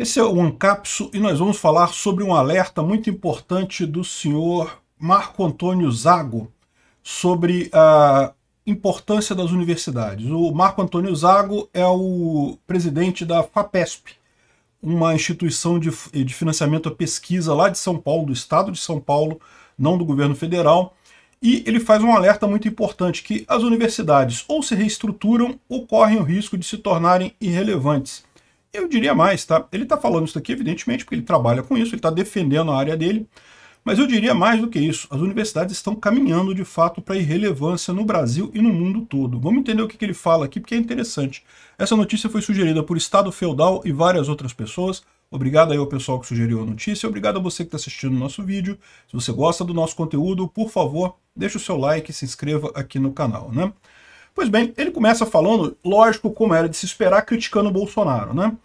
Esse é o Ancapso e nós vamos falar sobre um alerta muito importante do senhor Marco Antônio Zago sobre a importância das universidades. O Marco Antônio Zago é o presidente da FAPESP, uma instituição de, de financiamento à pesquisa lá de São Paulo, do estado de São Paulo, não do governo federal, e ele faz um alerta muito importante que as universidades ou se reestruturam ou correm o risco de se tornarem irrelevantes. Eu diria mais, tá? Ele está falando isso aqui, evidentemente, porque ele trabalha com isso, ele está defendendo a área dele, mas eu diria mais do que isso. As universidades estão caminhando, de fato, para irrelevância no Brasil e no mundo todo. Vamos entender o que, que ele fala aqui, porque é interessante. Essa notícia foi sugerida por Estado Feudal e várias outras pessoas, Obrigado aí ao pessoal que sugeriu a notícia, obrigado a você que está assistindo o nosso vídeo. Se você gosta do nosso conteúdo, por favor, deixe o seu like e se inscreva aqui no canal, né? Pois bem, ele começa falando, lógico, como era de se esperar, criticando o Bolsonaro, né?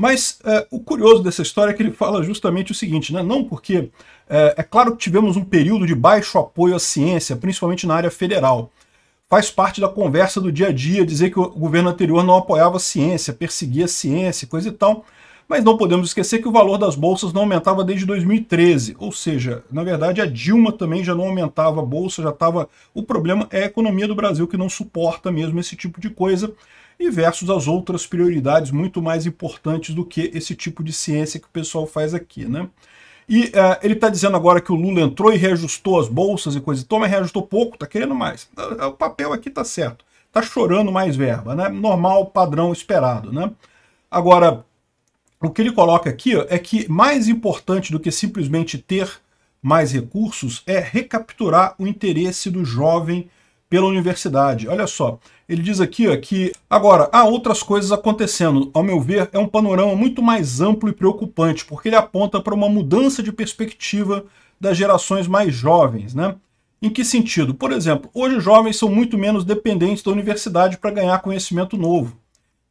Mas é, o curioso dessa história é que ele fala justamente o seguinte, né? não porque é, é claro que tivemos um período de baixo apoio à ciência, principalmente na área federal. Faz parte da conversa do dia a dia dizer que o governo anterior não apoiava a ciência, perseguia a ciência, coisa e tal. Mas não podemos esquecer que o valor das bolsas não aumentava desde 2013, ou seja, na verdade a Dilma também já não aumentava a bolsa, já estava... O problema é a economia do Brasil que não suporta mesmo esse tipo de coisa, e versus as outras prioridades muito mais importantes do que esse tipo de ciência que o pessoal faz aqui, né? E uh, ele está dizendo agora que o Lula entrou e reajustou as bolsas e coisa e tal, mas reajustou pouco, está querendo mais. É, é, o papel aqui está certo. Está chorando mais verba, né? Normal, padrão, esperado, né? Agora, o que ele coloca aqui ó, é que mais importante do que simplesmente ter mais recursos é recapturar o interesse do jovem pela universidade. Olha só, ele diz aqui ó, que agora há outras coisas acontecendo. Ao meu ver, é um panorama muito mais amplo e preocupante, porque ele aponta para uma mudança de perspectiva das gerações mais jovens, né? Em que sentido? Por exemplo, hoje os jovens são muito menos dependentes da universidade para ganhar conhecimento novo.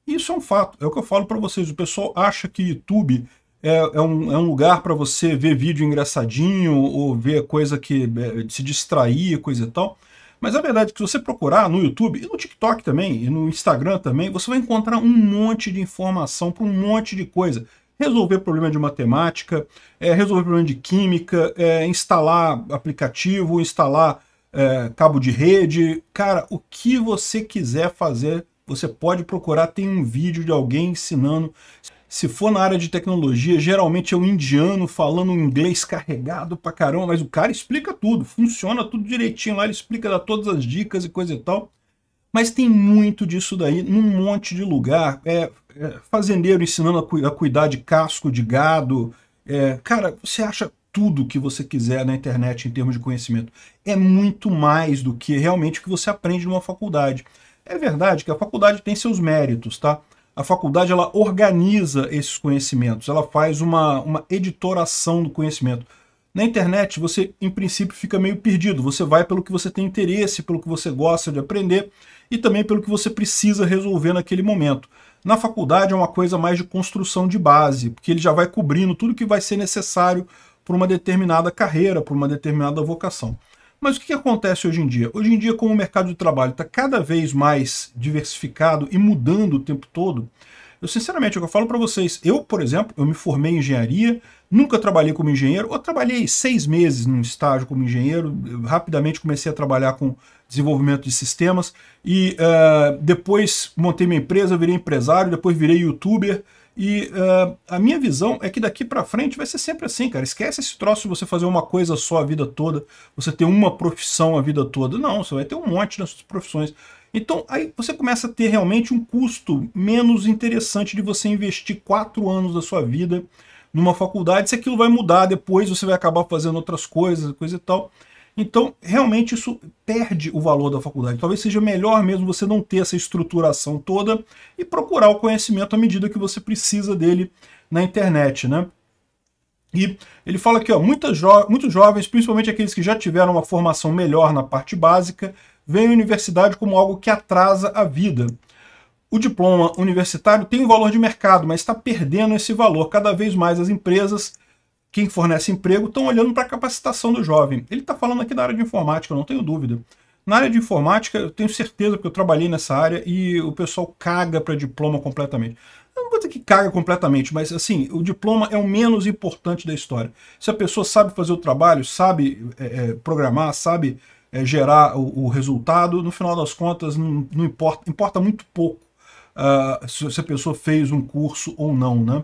Isso é um fato, é o que eu falo para vocês. O pessoal acha que YouTube é, é, um, é, um, lugar para você ver vídeo engraçadinho ou ver coisa que é, se distrair, coisa e tal. Mas a verdade é que se você procurar no YouTube, e no TikTok também, e no Instagram também, você vai encontrar um monte de informação para um monte de coisa. Resolver problema de matemática, é, resolver problema de química, é, instalar aplicativo, instalar é, cabo de rede. Cara, o que você quiser fazer, você pode procurar. Tem um vídeo de alguém ensinando. Se for na área de tecnologia, geralmente é um indiano falando um inglês carregado pra caramba, mas o cara explica tudo, funciona tudo direitinho lá, ele explica dá todas as dicas e coisa e tal. Mas tem muito disso daí num monte de lugar. É, é fazendeiro ensinando a, cu a, cuidar de casco de gado. É, cara, você acha tudo que você quiser na internet em termos de conhecimento. É muito mais do que realmente o que você aprende numa faculdade. É verdade que a faculdade tem seus méritos, tá? a faculdade ela organiza esses conhecimentos, ela faz uma, uma editoração do conhecimento. Na internet, você, em princípio, fica meio perdido. Você vai pelo que você tem interesse, pelo que você gosta de aprender e também pelo que você precisa resolver naquele momento. Na faculdade é uma coisa mais de construção de base, porque ele já vai cobrindo tudo que vai ser necessário para uma determinada carreira, para uma determinada vocação. Mas o que acontece hoje em dia? Hoje em dia, como o mercado de trabalho está cada vez mais diversificado e mudando o tempo todo, eu sinceramente, eu falo para vocês, eu, por exemplo, eu me formei em engenharia, nunca trabalhei como engenheiro, ou trabalhei seis meses num estágio como engenheiro, rapidamente comecei a trabalhar com desenvolvimento de sistemas, e uh, depois montei minha empresa, virei empresário, depois virei youtuber, e uh, a minha visão é que daqui para frente vai ser sempre assim, cara. Esquece esse troço de você fazer uma coisa só a vida toda, você ter uma profissão a vida toda. Não, você vai ter um monte nas suas profissões. Então aí você começa a ter realmente um custo menos interessante de você investir quatro anos da sua vida numa faculdade, se aquilo vai mudar depois, você vai acabar fazendo outras coisas, coisa e tal. Então, realmente, isso perde o valor da faculdade. Talvez seja melhor mesmo você não ter essa estruturação toda e procurar o conhecimento à medida que você precisa dele na internet, né? E ele fala aqui ó, jo muitos jovens, principalmente aqueles que já tiveram uma formação melhor na parte básica, veem a universidade como algo que atrasa a vida. O diploma universitário tem um valor de mercado, mas está perdendo esse valor. Cada vez mais as empresas quem fornece emprego estão olhando para a capacitação do jovem. Ele está falando aqui da área de informática, eu não tenho dúvida. Na área de informática, eu tenho certeza, porque eu trabalhei nessa área e o pessoal caga para diploma completamente. Eu não vou dizer que caga completamente, mas assim, o diploma é o menos importante da história. Se a pessoa sabe fazer o trabalho, sabe é, é programar, sabe é, gerar o, o, resultado, no final das contas, não, não importa, importa muito pouco uh, se, se a pessoa fez um curso ou não, né?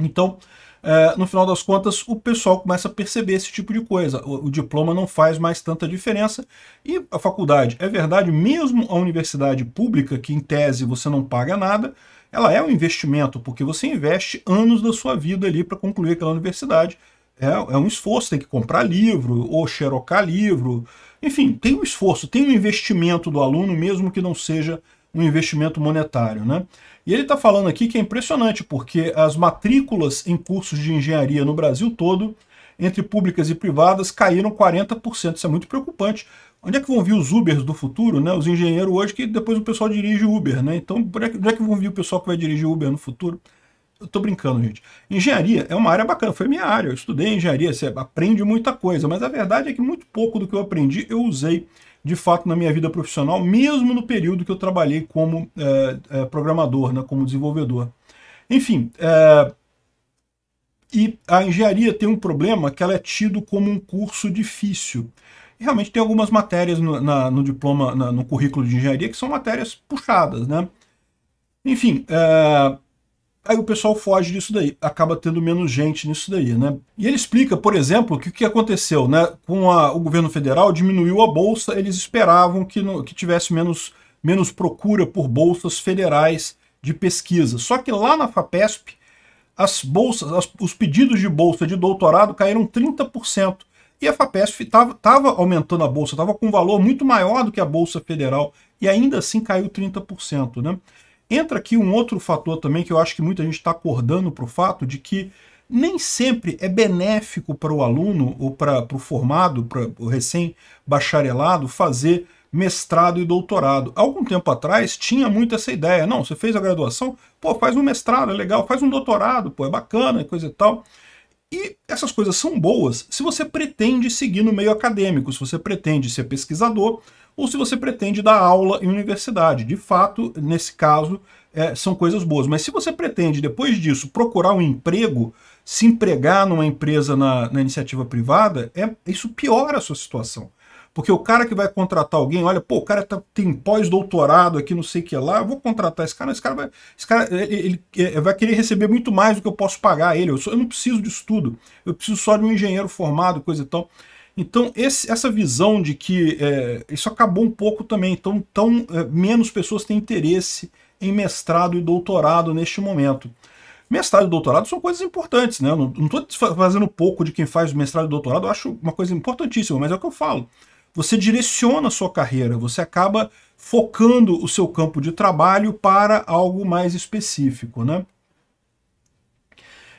Então, é, no final das contas, o pessoal começa a perceber esse tipo de coisa. O, o, diploma não faz mais tanta diferença. E a faculdade, é verdade, mesmo a universidade pública, que em tese você não paga nada, ela é um investimento, porque você investe anos da sua vida ali para concluir aquela universidade. É, é um esforço, tem que comprar livro, ou xerocar livro. Enfim, tem um esforço, tem um investimento do aluno, mesmo que não seja um investimento monetário. Né? E ele está falando aqui que é impressionante, porque as matrículas em cursos de engenharia no Brasil todo, entre públicas e privadas, caíram 40%. Isso é muito preocupante. Onde é que vão vir os Ubers do futuro, né? Os engenheiros hoje que depois o pessoal dirige Uber, né? Então, onde é que é vão vir o pessoal que vai dirigir Uber no futuro? Eu tô brincando, gente. Engenharia é uma área bacana, foi minha área. Eu estudei engenharia, você aprende muita coisa, mas a verdade é que muito pouco do que eu aprendi eu usei de fato na minha vida profissional, mesmo no período que eu trabalhei como é, é, programador, né, como desenvolvedor. Enfim, é, e a engenharia tem um problema que ela é tido como um curso difícil. realmente tem algumas matérias no, na, no diploma, na, no currículo de engenharia, que são matérias puxadas, né? Enfim, Aí o pessoal foge disso daí, acaba tendo menos gente nisso daí, né? E ele explica, por exemplo, que o que aconteceu, né? Com a, o governo federal diminuiu a bolsa, eles esperavam que, no, que tivesse menos, menos procura por bolsas federais de pesquisa. Só que lá na FAPESP, as bolsas, as, os pedidos de bolsa de doutorado caíram 30%. E a FAPESP estava aumentando a bolsa, estava com um valor muito maior do que a Bolsa Federal, e ainda assim caiu 30%. Né? Entra aqui um outro fator também que eu acho que muita gente está acordando para o fato de que nem sempre é benéfico para o aluno ou para o formado, para o recém-bacharelado, fazer mestrado e doutorado. Algum tempo atrás tinha muito essa ideia. Não, você fez a graduação, pô, faz um mestrado, é legal, faz um doutorado, pô, é bacana, coisa e tal. E essas coisas são boas se você pretende seguir no meio acadêmico, se você pretende ser pesquisador ou se você pretende dar aula em universidade. De fato, nesse caso, é, são coisas boas. Mas se você pretende, depois disso, procurar um emprego, se empregar numa empresa na, na iniciativa privada, é, isso piora a sua situação. Porque o cara que vai contratar alguém, olha, pô, o cara tá, tem pós-doutorado aqui, não sei o que lá, eu vou contratar esse cara, esse cara vai, esse cara, ele, ele, vai querer receber muito mais do que eu posso pagar a ele. Eu, sou, eu não preciso de estudo, eu preciso só de um engenheiro formado, coisa e tal. Então, esse, essa visão de que é, isso acabou um pouco também, então tão, é, menos pessoas têm interesse em mestrado e doutorado neste momento. Mestrado e doutorado são coisas importantes, né? Eu não estou fazendo pouco de quem faz mestrado e doutorado, eu acho uma coisa importantíssima, mas é o que eu falo você direciona a sua carreira, você acaba focando o seu campo de trabalho para algo mais específico, né?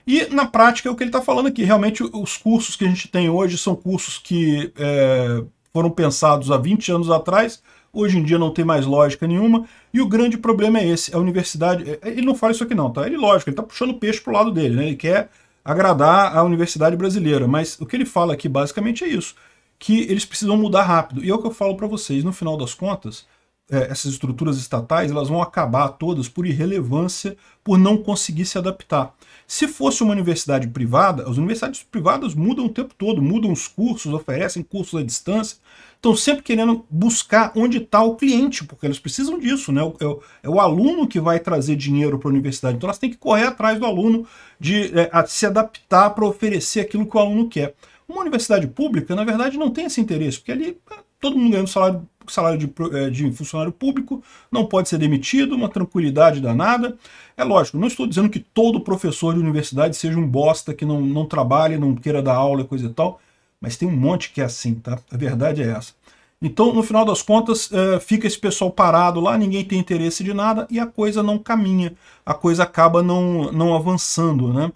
E na prática é o que ele está falando aqui. Realmente os cursos que a gente tem hoje são cursos que é, foram pensados há 20 anos atrás, hoje em dia não tem mais lógica nenhuma, e o grande problema é esse. A universidade... É, ele não fala isso aqui não, tá? Ele, lógico, ele está puxando peixe para o lado dele, né? Ele quer agradar a universidade brasileira, mas o que ele fala aqui basicamente é isso que eles precisam mudar rápido. E é o que eu falo para vocês, no final das contas, é, essas estruturas estatais elas vão acabar todas por irrelevância, por não conseguir se adaptar. Se fosse uma universidade privada, as universidades privadas mudam o tempo todo, mudam os cursos, oferecem cursos à distância, estão sempre querendo buscar onde está o cliente, porque elas precisam disso, né? É o, é o aluno que vai trazer dinheiro para a universidade, então elas têm que correr atrás do aluno de é, se adaptar para oferecer aquilo que o aluno quer. Uma universidade pública, na verdade, não tem esse interesse, porque ali ah, todo mundo ganhando salário, salário de, eh, de, funcionário público, não pode ser demitido, uma tranquilidade danada. É lógico, não estou dizendo que todo professor de universidade seja um bosta, que não, não trabalhe, não queira dar aula, coisa e tal, mas tem um monte que é assim, tá? A verdade é essa. Então, no final das contas, eh, fica esse pessoal parado lá, ninguém tem interesse de nada e a coisa não caminha, a coisa acaba não, não avançando, né?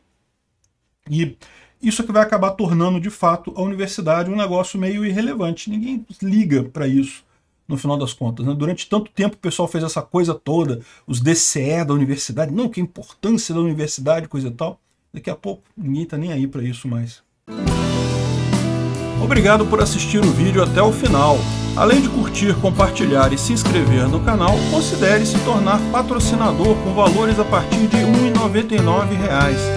E isso é que vai acabar tornando, de fato, a universidade um negócio meio irrelevante. Ninguém liga para isso, no final das contas. Né? Durante tanto tempo o pessoal fez essa coisa toda, os DCE da universidade, não, que importância da universidade, coisa e tal. Daqui a pouco ninguém está nem aí para isso mais. Obrigado por assistir o vídeo até o final. Além de curtir, compartilhar e se inscrever no canal, considere se tornar patrocinador com valores a partir de R$ 1,99